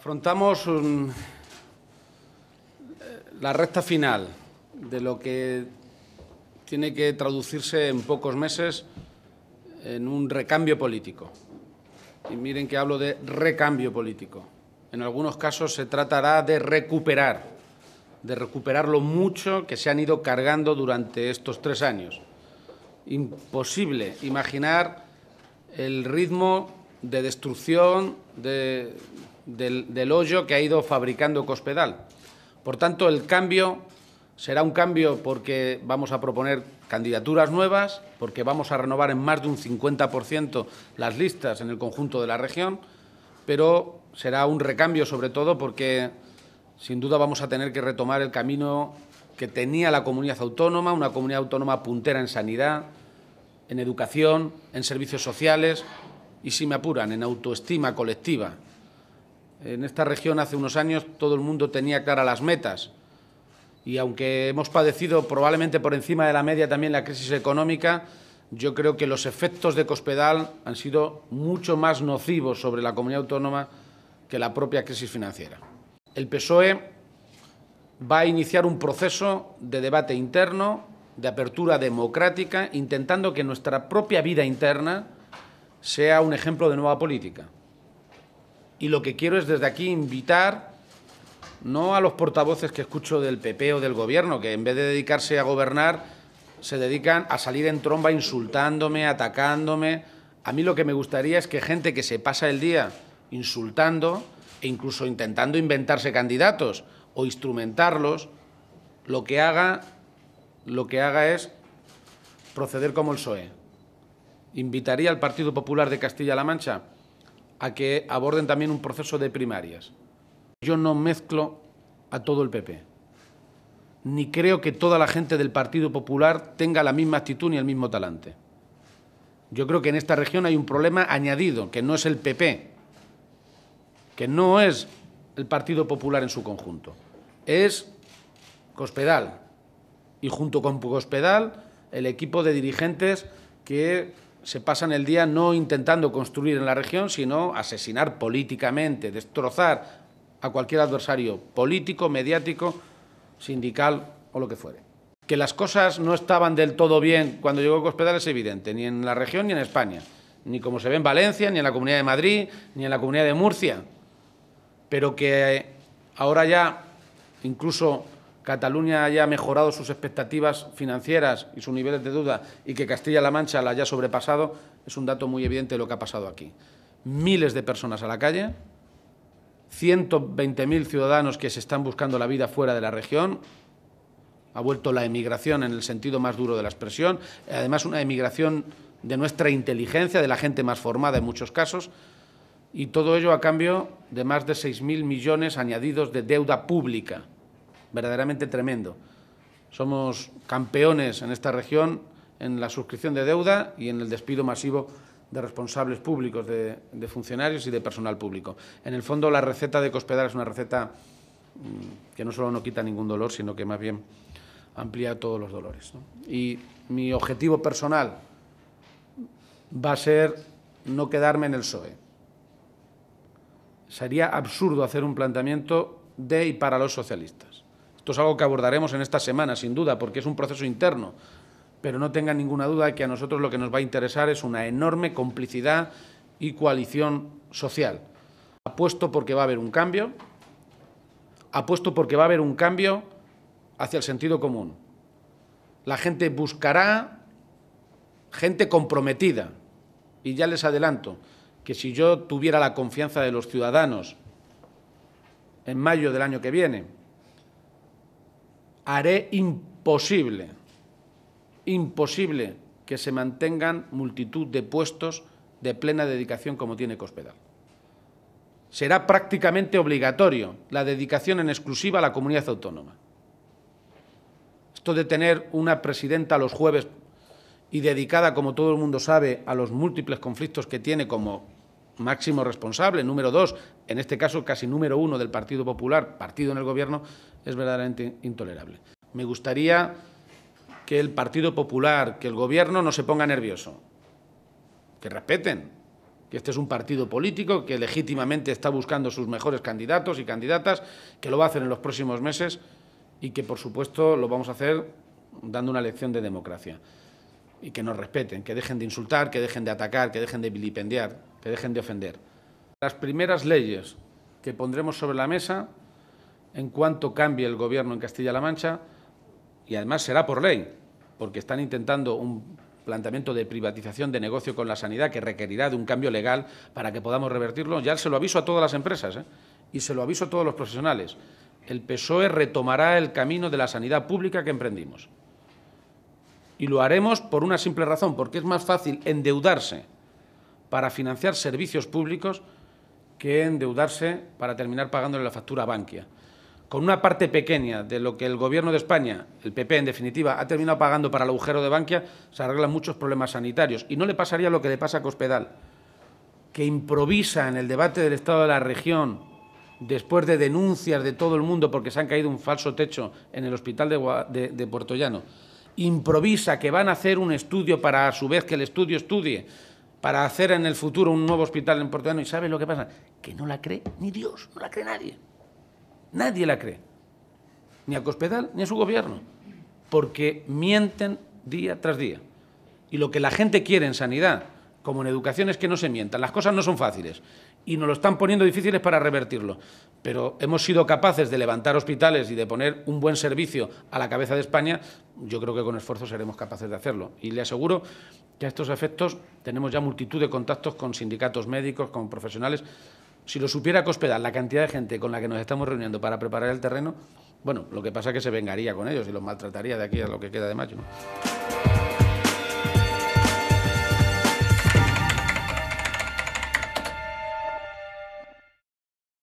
Afrontamos mm, la recta final de lo que tiene que traducirse en pocos meses en un recambio político. Y miren que hablo de recambio político. En algunos casos se tratará de recuperar, de recuperar lo mucho que se han ido cargando durante estos tres años. Imposible imaginar el ritmo de destrucción del, del, hoyo que ha ido fabricando Cospedal. Por tanto, el cambio será un cambio porque vamos a proponer candidaturas nuevas, porque vamos a renovar en más de un 50% las listas en el conjunto de la región, pero será un recambio sobre todo porque sin duda vamos a tener que retomar el camino que tenía la comunidad autónoma, una comunidad autónoma puntera en sanidad, en educación, en servicios sociales, y, si me apuran, en autoestima colectiva. En esta región hace unos años todo el mundo tenía claras las metas y aunque hemos padecido probablemente por encima de la media también la crisis económica, yo creo que los efectos de Cospedal han sido mucho más nocivos sobre la comunidad autónoma que la propia crisis financiera. El PSOE va a iniciar un proceso de debate interno, de apertura democrática, intentando que nuestra propia vida interna sea un ejemplo de nueva política. Y lo que quiero es desde aquí invitar, no a los portavoces que escucho del PP o del Gobierno, que en vez de dedicarse a gobernar, se dedican a salir en tromba insultándome, atacándome. A mí lo que me gustaría es que gente que se pasa el día insultando e incluso intentando inventarse candidatos o instrumentarlos, lo que haga, lo que haga es proceder como el PSOE, invitaría al Partido Popular de Castilla-La Mancha a que aborden también un proceso de primarias. Yo no mezclo a todo el PP, ni creo que toda la gente del Partido Popular tenga la misma actitud ni el mismo talante. Yo creo que en esta región hay un problema añadido, que no es el PP, que no es el Partido Popular en su conjunto, es Cospedal. Y junto con Cospedal, el equipo de dirigentes que se pasan el día no intentando construir en la región, sino asesinar políticamente, destrozar a cualquier adversario político, mediático, sindical o lo que fuere. Que las cosas no estaban del todo bien cuando llegó Cospedal es evidente, ni en la región ni en España, ni como se ve en Valencia, ni en la Comunidad de Madrid, ni en la Comunidad de Murcia, pero que ahora ya incluso Cataluña haya mejorado sus expectativas financieras y sus niveles de duda y que Castilla-La Mancha la haya sobrepasado, es un dato muy evidente de lo que ha pasado aquí. Miles de personas a la calle, 120.000 ciudadanos que se están buscando la vida fuera de la región, ha vuelto la emigración en el sentido más duro de la expresión, además una emigración de nuestra inteligencia, de la gente más formada en muchos casos, y todo ello a cambio de más de 6.000 millones añadidos de deuda pública verdaderamente tremendo. Somos campeones en esta región en la suscripción de deuda y en el despido masivo de responsables públicos, de, funcionarios y de personal público. En el fondo, la receta de Cospedal es una receta mm, que no solo no quita ningún dolor, sino que más bien amplía todos los dolores. Y mi objetivo personal va a ser no quedarme en el PSOE. Sería absurdo hacer un planteamiento de y para los socialistas. Esto es algo que abordaremos en esta semana, sin duda, porque es un proceso interno. Pero no tengan ninguna duda de que a nosotros lo que nos va a interesar es una enorme complicidad y coalición social. Apuesto porque va a haber un cambio, apuesto porque va a haber un cambio hacia el sentido común. La gente buscará gente comprometida. Y ya les adelanto que si yo tuviera la confianza de los ciudadanos en mayo del año que viene, haré imposible, imposible que se mantengan multitud de puestos de plena dedicación como tiene Cospedal. Será prácticamente obligatorio la dedicación en exclusiva a la comunidad autónoma. Esto de tener una presidenta los jueves y dedicada, como todo el mundo sabe, a los múltiples conflictos que tiene como máximo responsable, número dos, en este caso casi número uno del Partido Popular, partido en el Gobierno, es verdaderamente intolerable. Me gustaría que el Partido Popular, que el Gobierno no se ponga nervioso, que respeten, que este es un partido político que legítimamente está buscando sus mejores candidatos y candidatas, que lo va a hacer en los próximos meses y que, por supuesto, lo vamos a hacer dando una lección de democracia. Y que nos respeten, que dejen de insultar, que dejen de atacar, que dejen de vilipendiar que dejen de ofender. Las primeras leyes que pondremos sobre la mesa en cuanto cambie el gobierno en Castilla-La Mancha, y además será por ley, porque están intentando un planteamiento de privatización de negocio con la sanidad que requerirá de un cambio legal para que podamos revertirlo. Ya se lo aviso a todas las empresas ¿eh? y se lo aviso a todos los profesionales. El PSOE retomará el camino de la sanidad pública que emprendimos. Y lo haremos por una simple razón, porque es más fácil endeudarse para financiar servicios públicos que endeudarse para terminar pagándole la factura a Bankia. Con una parte pequeña de lo que el Gobierno de España, el PP en definitiva, ha terminado pagando para el agujero de Bankia, se arreglan muchos problemas sanitarios. Y no le pasaría lo que le pasa a Cospedal, que improvisa en el debate del Estado de la región después de denuncias de todo el mundo porque se han caído un falso techo en el hospital de, de, de Improvisa que van a hacer un estudio para a su vez que el estudio estudie para hacer en el futuro un nuevo hospital en Portugal. ¿Y sabe lo que pasa? Que no la cree ni Dios, no la cree nadie. Nadie la cree. Ni a Cospedal ni a su gobierno. Porque mienten día tras día. Y lo que la gente quiere en sanidad, como en educación es que no se mientan, las cosas no son fáciles y nos lo están poniendo difíciles para revertirlo, pero hemos sido capaces de levantar hospitales y de poner un buen servicio a la cabeza de España, yo creo que con esfuerzo seremos capaces de hacerlo. Y le aseguro que a estos efectos tenemos ya multitud de contactos con sindicatos médicos, con profesionales. Si lo supiera Cospedal, la cantidad de gente con la que nos estamos reuniendo para preparar el terreno, bueno, lo que pasa es que se vengaría con ellos y los maltrataría de aquí a lo que queda de mayo.